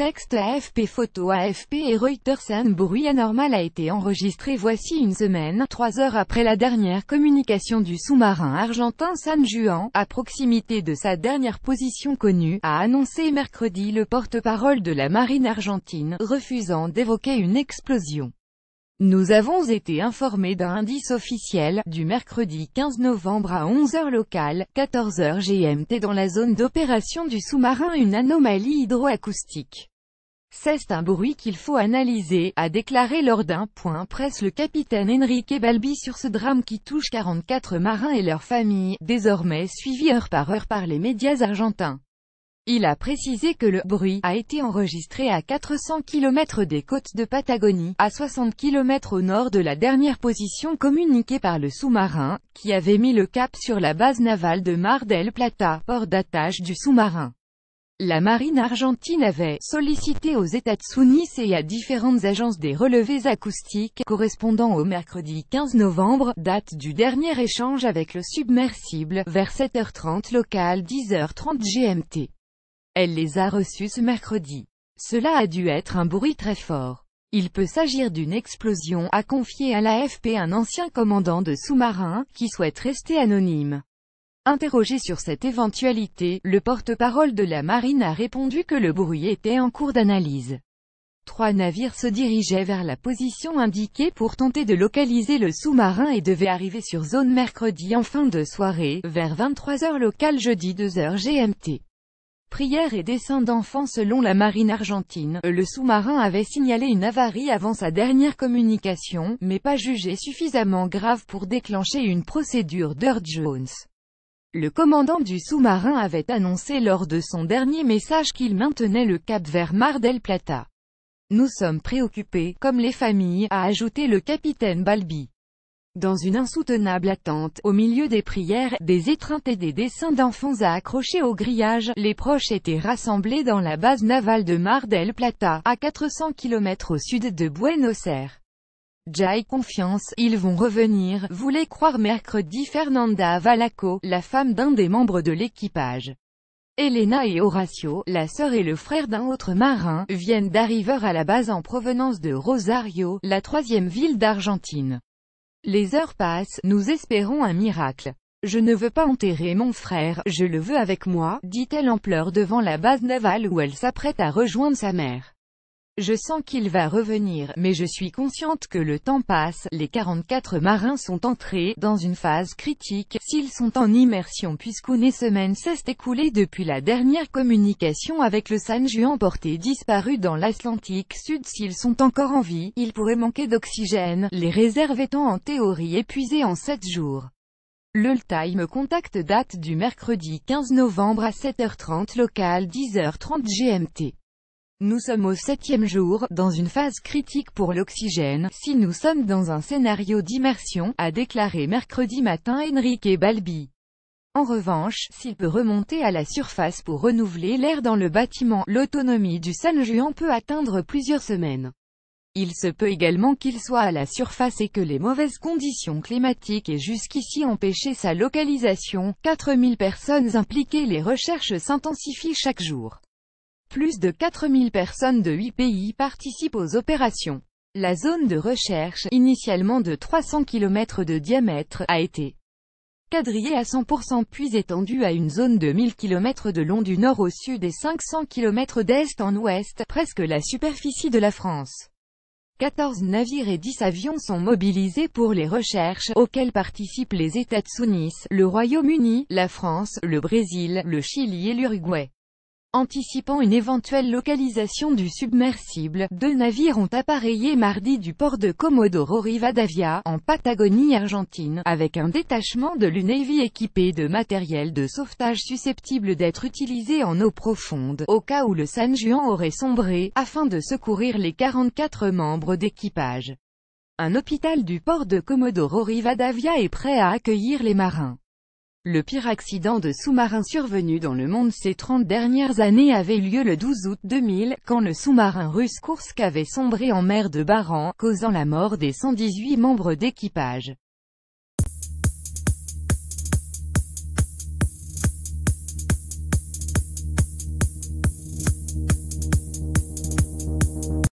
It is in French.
Texte AFP Photo AFP et Reuters Un bruit anormal a été enregistré voici une semaine, trois heures après la dernière communication du sous-marin argentin San Juan, à proximité de sa dernière position connue, a annoncé mercredi le porte-parole de la marine argentine, refusant d'évoquer une explosion. Nous avons été informés d'un indice officiel, du mercredi 15 novembre à 11h locale, 14h GMT dans la zone d'opération du sous-marin une anomalie hydroacoustique. C'est un bruit qu'il faut analyser, a déclaré lors d'un point presse le capitaine Enrique Balbi sur ce drame qui touche 44 marins et leurs familles, désormais suivi heure par heure par les médias argentins. Il a précisé que le « bruit » a été enregistré à 400 km des côtes de Patagonie, à 60 km au nord de la dernière position communiquée par le sous-marin, qui avait mis le cap sur la base navale de Mar del Plata, port d'attache du sous-marin. La marine argentine avait sollicité aux États unis et à différentes agences des relevés acoustiques, correspondant au mercredi 15 novembre, date du dernier échange avec le submersible, vers 7h30 local 10h30 GMT. Elle les a reçus ce mercredi. Cela a dû être un bruit très fort. Il peut s'agir d'une explosion, a confié à l'AFP un ancien commandant de sous-marin, qui souhaite rester anonyme. Interrogé sur cette éventualité, le porte-parole de la marine a répondu que le bruit était en cours d'analyse. Trois navires se dirigeaient vers la position indiquée pour tenter de localiser le sous-marin et devaient arriver sur zone mercredi en fin de soirée, vers 23h locale jeudi 2h GMT. Prière et dessin d'enfants selon la marine argentine, le sous-marin avait signalé une avarie avant sa dernière communication, mais pas jugée suffisamment grave pour déclencher une procédure d'Earth Jones. Le commandant du sous-marin avait annoncé lors de son dernier message qu'il maintenait le cap vers Mar del Plata. Nous sommes préoccupés, comme les familles, a ajouté le capitaine Balbi. Dans une insoutenable attente, au milieu des prières, des étreintes et des dessins d'enfants à accrocher au grillage, les proches étaient rassemblés dans la base navale de Mar del Plata, à 400 km au sud de Buenos Aires. Jai confiance, ils vont revenir, voulait croire mercredi Fernanda Valaco, la femme d'un des membres de l'équipage. Elena et Horacio, la sœur et le frère d'un autre marin, viennent d'arriver à la base en provenance de Rosario, la troisième ville d'Argentine. Les heures passent, nous espérons un miracle. Je ne veux pas enterrer mon frère, je le veux avec moi, dit-elle en pleurs devant la base navale où elle s'apprête à rejoindre sa mère. Je sens qu'il va revenir, mais je suis consciente que le temps passe, les 44 marins sont entrés, dans une phase critique, s'ils sont en immersion puisqu'une semaine s'est écoulée depuis la dernière communication avec le San Juan emporté disparu dans l'Atlantique Sud s'ils sont encore en vie, ils pourraient manquer d'oxygène, les réserves étant en théorie épuisées en 7 jours. Le Time Contact date du mercredi 15 novembre à 7h30 local 10h30 GMT. Nous sommes au septième jour, dans une phase critique pour l'oxygène, si nous sommes dans un scénario d'immersion, a déclaré mercredi matin Enrique Balbi. En revanche, s'il peut remonter à la surface pour renouveler l'air dans le bâtiment, l'autonomie du San Juan peut atteindre plusieurs semaines. Il se peut également qu'il soit à la surface et que les mauvaises conditions climatiques aient jusqu'ici empêché sa localisation. 4000 personnes impliquées les recherches s'intensifient chaque jour. Plus de 4000 personnes de 8 pays participent aux opérations. La zone de recherche, initialement de 300 km de diamètre, a été quadrillée à 100% puis étendue à une zone de 1000 km de long du nord au sud et 500 km d'est en ouest, presque la superficie de la France. 14 navires et 10 avions sont mobilisés pour les recherches, auxquelles participent les États de le Royaume-Uni, la France, le Brésil, le Chili et l'Uruguay. Anticipant une éventuelle localisation du submersible, deux navires ont appareillé mardi du port de Comodoro Rivadavia, en Patagonie argentine, avec un détachement de l'UNEVI équipé de matériel de sauvetage susceptible d'être utilisé en eau profonde, au cas où le San Juan aurait sombré, afin de secourir les 44 membres d'équipage. Un hôpital du port de Comodoro Rivadavia est prêt à accueillir les marins. Le pire accident de sous-marin survenu dans le monde ces 30 dernières années avait lieu le 12 août 2000, quand le sous-marin russe Kursk avait sombré en mer de Barents, causant la mort des 118 membres d'équipage.